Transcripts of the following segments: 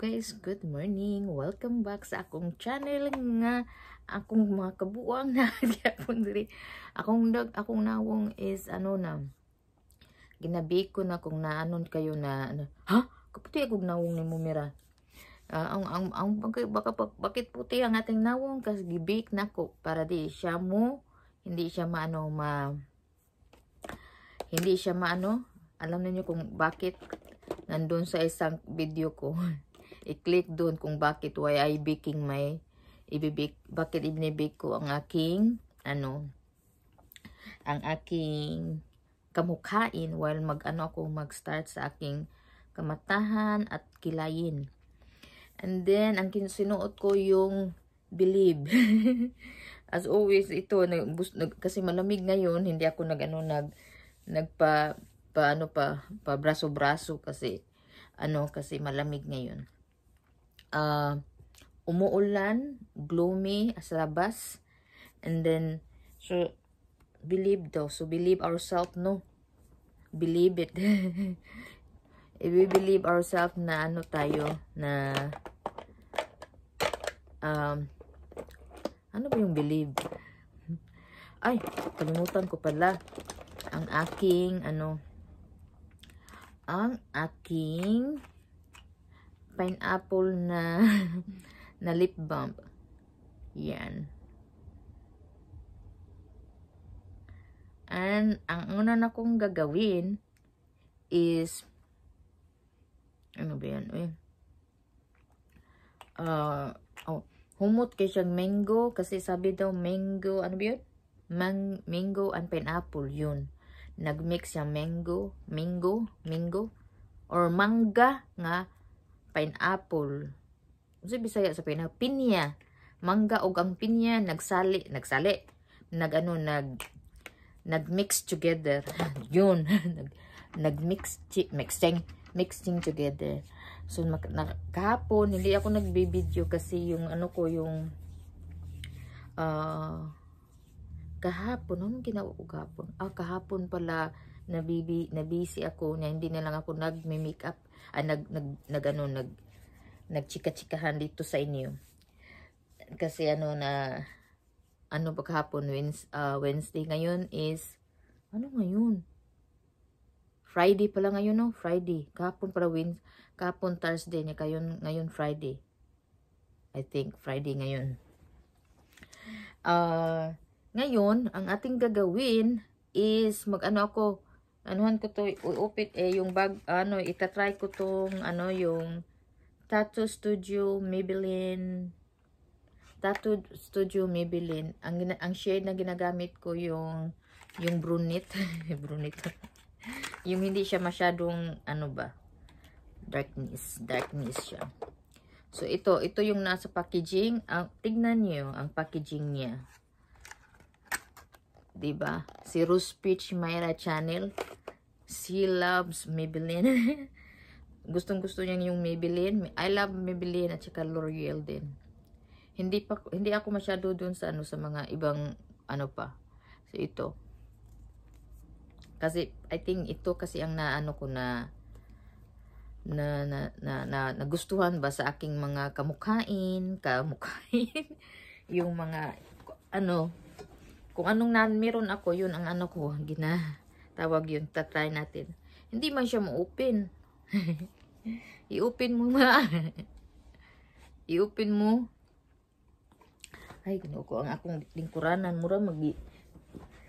guys, good morning. Welcome back sa akong channel nga akong mga kabuang na gyapon diri. Akong dag akong nawong is ano na ginabi ko na kung naanon kayo na ano, ha? Kaputi akong nawong ni Mumira. Uh, ang ang ang baka, baka bakit puti ang ating nawong kasi gibake na ko para di siya mo hindi siya maano ma hindi siya maano alam niyo kung bakit nandun sa isang video ko i-click doon kung bakit why I baking my ibibake, bakit ibinibake ko ang aking ano ang aking kamukhain while mag-ano ako mag-start sa aking kamatahan at kilayin. And then, ang sinuot ko yung believe. As always, ito, nag, nag, kasi malamig ngayon, hindi ako nag, ano, nag, nagpa, pa, ano pa, pa braso-braso kasi, ano, kasi malamig ngayon uh, umuulan, gloomy as labas. And then, so, believe daw. So, believe ourselves, no? Believe it. If we believe ourselves na ano tayo, na, um, ano ba yung believe? Ay, kalimutan ko pala. Ang aking, ano, ang aking pineapple na na lip balm. Yan. And, ang una na kong gagawin is, ano ba yan? Uy. Uh, oh, humot kayo siyang mango kasi sabi daw mango, ano ba yun? Mang, mango and pineapple, yun. Nagmix siya mango, mango, mango, or manga nga pineapple. Unsa Bisaya sa pineapple? Pinya. Mangga ug ang pinya nagsali, nagsali. Nagano nag nagmix together. Yun, nag nagmix mixing mixing together. So kahapon hindi ako nagbi-video kasi yung ano ko yung uh, kahapon, anong ginawa ko Ah, kahapon pala nabibi, nabisi ako na hindi na lang ako nagme make up, ah, nag, nag, nag, ano, nag, nagchika-chikahan dito sa inyo. Kasi ano na, ano ba kahapon, Wednesday, uh, Wednesday ngayon is, ano ngayon? Friday pala ngayon no, Friday. Kahapon pala win, kahapon Thursday niya kayon ngayon Friday. I think Friday ngayon. Uh, ngayon, ang ating gagawin is mag-ano ako anuhan ko to uupit eh yung bag ano itatry ko tong ano yung Tattoo Studio Maybelline Tattoo Studio Maybelline ang ang shade na ginagamit ko yung yung brunette brunette yung hindi siya masyadong ano ba darkness darkness siya so ito ito yung nasa packaging ang tignan niyo ang packaging niya 'di ba si Rose Peach Myra Channel She loves Maybelline. Gustong gusto niya yung Maybelline. I love Maybelline at saka L'Oreal din. Hindi pa hindi ako masyado doon sa ano sa mga ibang ano pa. So ito. Kasi I think ito kasi ang naano ko na na na na, na nagustuhan ba sa aking mga kamukhain, kamukhain yung mga ano kung anong nan meron ako yun ang ano ko gina Tawag yun. Tatry natin. Hindi man siya ma-open. I-open mo ma. I-open mo. Ay, ko ang akong lingkuranan. Mura mag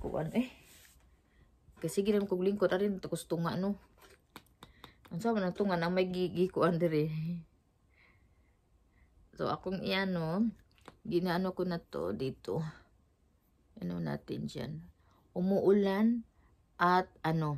kuan eh. Kasi ginam kong lingkod. Arin, tapos tunga no. Ang sama na tunga na may gikuan dire. So, akong iano, ginaano ko na to dito. Ano natin dyan. Umuulan at ano,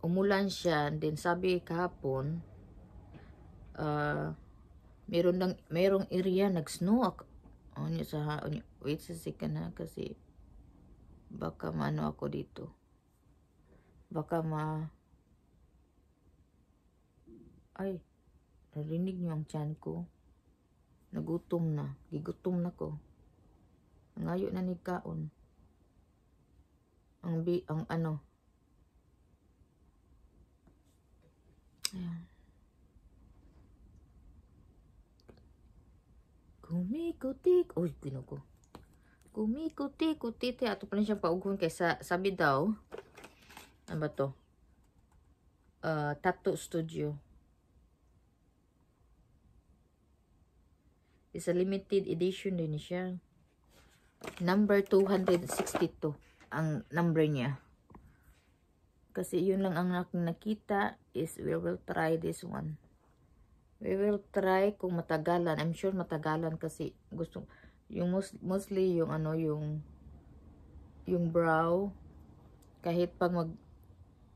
umulan siya. din sabi kahapon, uh, meron ng, merong area nag-snow. Ano sa, wait sa second ha, kasi baka maano ako dito. Baka ma, ay, narinig niyo ang tiyan ko. Nagutom na. Gigutom na ko. Ngayon na ni Kaon ang bi ang ano Ayan. Kumikutik. Uy, ginugo. Kumikutik, kutiti. Ato pa rin siyang paugon kaysa sabi daw. Ano ba to? Uh, tattoo studio. Is a limited edition din siya. Number 262 ang number niya. Kasi yun lang ang nakita is we will try this one. We will try kung matagalan. I'm sure matagalan kasi gusto yung mostly yung ano yung yung brow kahit pag mag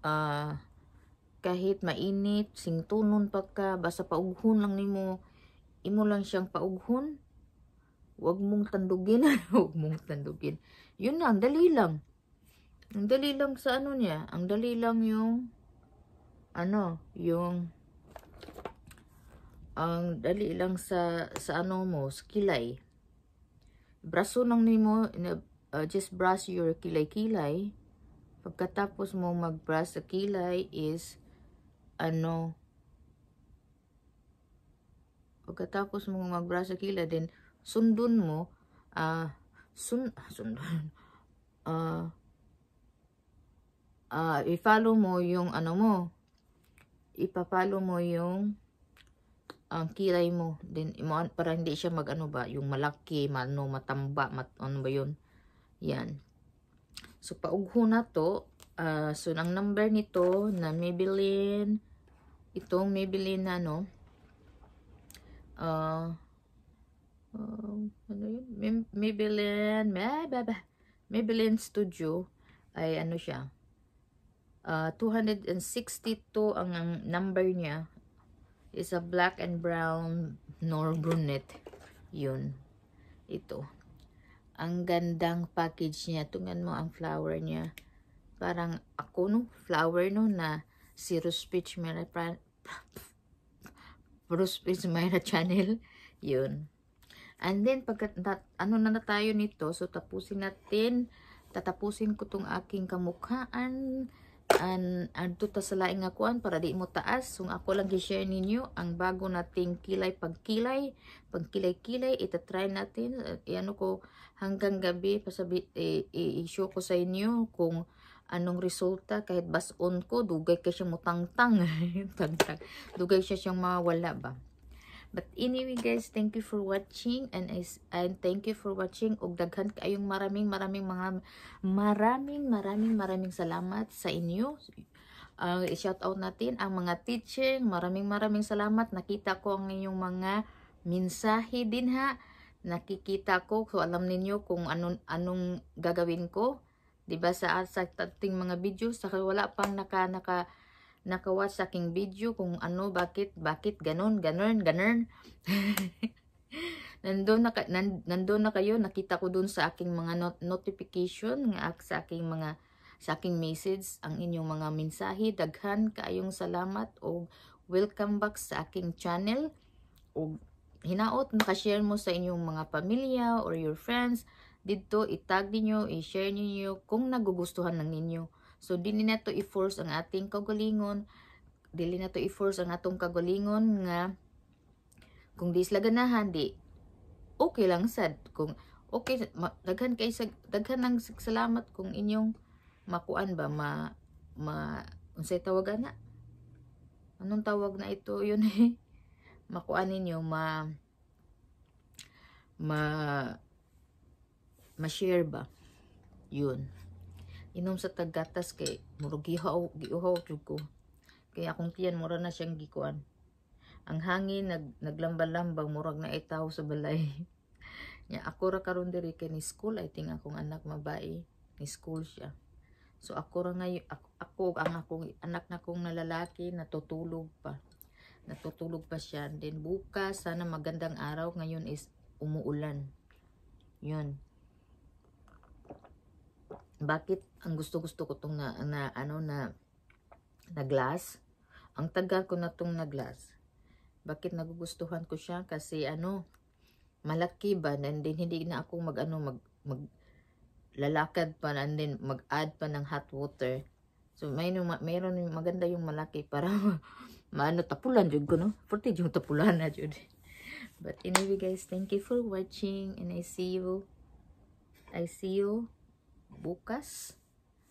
uh, kahit mainit sing singtunon pagka basta paughon lang nimo imo lang siyang paughon wag mong tandugin wag mong tandugin yun lang dali lang ang dali lang sa ano niya. Ang dali lang yung ano, yung ang dali lang sa sa ano mo, sa kilay. Braso nang nimo uh, just brush your kilay-kilay. Pagkatapos mo mag-brush sa kilay is ano pagkatapos mo mag-brush sa kilay din sundon mo ah uh, sun sundon ah uh, uh, i-follow mo yung ano mo. Ipa-follow mo yung ang uh, kilay mo din para hindi siya magano ba yung malaki, mano, matamba, mat, ano ba 'yun. Yan. So paugho na to, uh, so ang number nito na Maybelline itong Maybelline na no. Uh, uh ano yun? Maybelline, Maybelline Studio ay ano siya? Uh, ah, 262 ang, ang number niya. Is a black and brown nor brunette. Yun. Ito. Ang gandang package niya. Tungan mo ang flower niya. Parang ako no, flower no na si Ruspitch Mera Ruspitch Mera channel. Yun. And then, pagka, na, ano na na tayo nito, so tapusin natin, tatapusin ko tong aking kamukhaan, an adto ta sa laing nga kuan para di mo taas kung ako lang gi-share ninyo ang bago nating kilay pagkilay pagkilay-kilay ita-try natin eh, at ano ko hanggang gabi pasabi eh, i-show ko sa inyo kung anong resulta kahit bason ko dugay kay siyang mutangtang tangtang dugay siya siyang mawala ba But anyway guys, thank you for watching and is and thank you for watching ug daghan kayong maraming maraming mga maraming maraming maraming salamat sa inyo. Uh, ah, i-shout out natin ang mga teaching. Maraming maraming salamat. Nakita ko ang inyong mga mensahe din ha. Nakikita ko. So alam ninyo kung anong anong gagawin ko. 'Di ba sa sa tating mga videos saka wala pang naka naka nakawatch sa aking video kung ano, bakit, bakit, ganun, ganun, ganun. nandun, na, nan, nandun na kayo, nakita ko dun sa aking mga not notification, sa aking mga sa aking message, ang inyong mga mensahe, daghan, kayong salamat o welcome back sa aking channel o hinaot, makashare mo sa inyong mga pamilya or your friends, dito itag ninyo, i-share ninyo kung nagugustuhan ng ninyo So, dili na to i-force ang ating kagulingon. Dili na to i-force ang atong kagalingon nga kung di sila ganahan, di okay lang sad. Kung okay, daghan kay sa, daghan ang salamat kung inyong makuan ba, ma, ma, unsay tawag na? Anong tawag na ito? Yun eh. makuan ninyo, ma, ma, ma-share ba? Yun inom sa tagatas kay murag gihaw giuhaw jud ko kay akong tiyan mura na siyang gikuan ang hangin nag naglambal murag na itaw sa balay nya ako ra karon diri kay ni school i think akong anak mabae ni school siya so ako ra ngayon ako, ako ang akong anak na kong nalalaki natutulog pa natutulog pa siya then bukas sana magandang araw ngayon is umuulan yun bakit ang gusto-gusto ko tong na, na ano na na glass ang tagal ko na tong na glass bakit nagugustuhan ko siya kasi ano malaki ba and then hindi na ako mag ano mag, mag lalakad pa and then mag add pa ng hot water so may mayroon yung maganda yung malaki para maano tapulan jud ko no forte yung tapulan na jud but anyway guys thank you for watching and I see you I see you bukas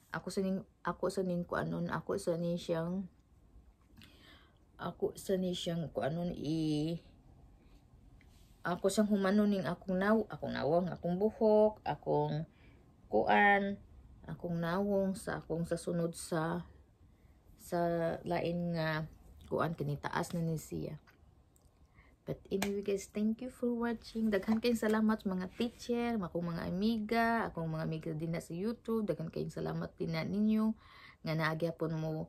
ako sa ning ako sa ning kuanon ako sa ni siyang ako sa ni siyang kuanon i ako sang humano ning akong naw akong nawang akong buhok akong kuan akong nawong sa akong sa sunod sa sa lain nga kuan kini taas na ni siya But anyway guys, thank you for watching. Daghan kayong salamat mga teacher, akong mga amiga, akong mga amiga din na sa YouTube. Daghan kayong salamat din na ninyo nga naagyapon mo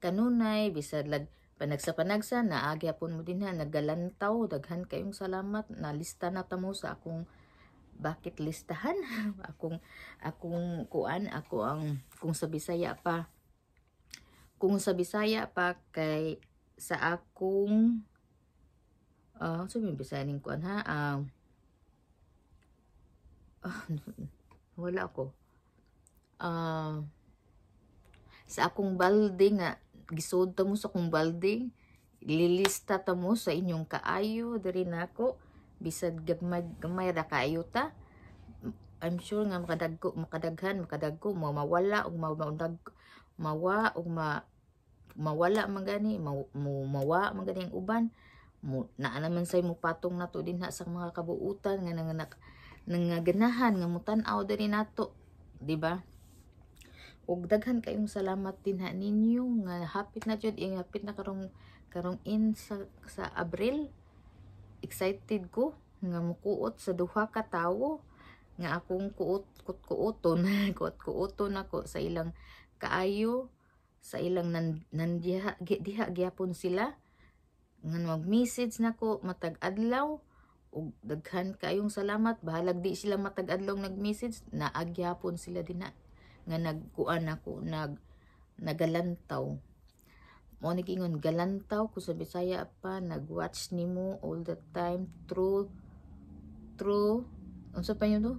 kanunay bisad lag panagsa panagsa naagyapon mo din ha nagalantaw daghan kayong salamat nalista na tamo sa akong bakit listahan akong akong kuan ako ang kung sa Bisaya pa kung sa Bisaya pa kay sa akong Oh, so may bisanin ko ha. Um, oh, wala ko. Uh, sa akong balde nga, gisod mo sa akong balde, lilista ta mo sa inyong kaayo, diri na ako, bisad gamay ra kaayo ta. I'm sure nga makadagko, makadaghan, makadagko, mawawala, o maundag, mawa, o ma, mawala man gani, maw, mawa man ang uban mo, naa naman say mo patong nato din ha sa mga kabuutan nga nanganak nang nangaganahan nga mutan-aw diri nato di ba ug daghan kayong salamat din ha ninyo nga hapit na jud ing eh, hapit na karong karong in sa, sa Abril excited ko nga mukuot sa duha ka tawo nga akong kuot kuot kuoton kuot kuoton ako sa ilang kaayo sa ilang nan, nan diha gyapon sila nga mag-message nako matag-adlaw ug daghan kayong salamat bahalag di sila matag-adlaw nag-message naagyapon sila dinha nga nagkuan ako nag nagalantaw mo ni galantaw ko sa Bisaya pa nag-watch nimo all the time through through unsa pa yun do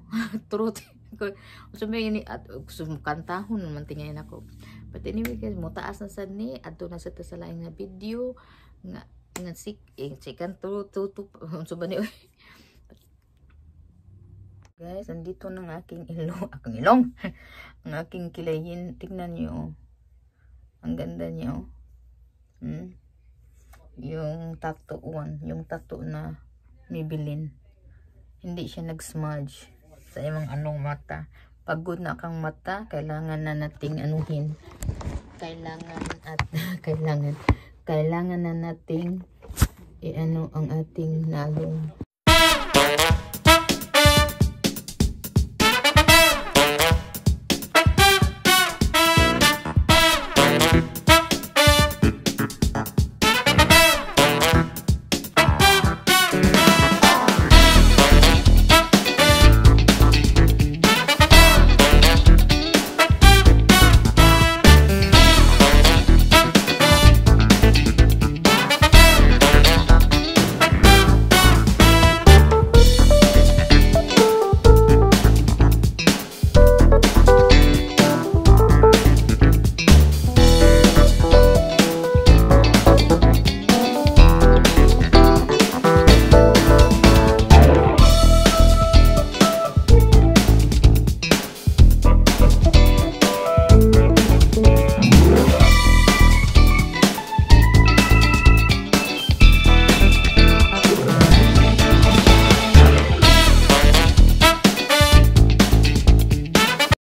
through unsa pa yun at sumukantahon man tingayon ako but anyway guys mo taas na sad ni adto na sa ta na video nga ng sik eh, chicken to to to so ba guys andito ng aking ilong aking ilong ang aking kilayin tignan nyo ang ganda nyo hmm? yung tattoo one yung tattoo na mibilin hindi siya nag smudge sa imang anong mata pagod na kang mata kailangan na nating anuhin kailangan at kailangan kailangan na nating i ang ating nalong.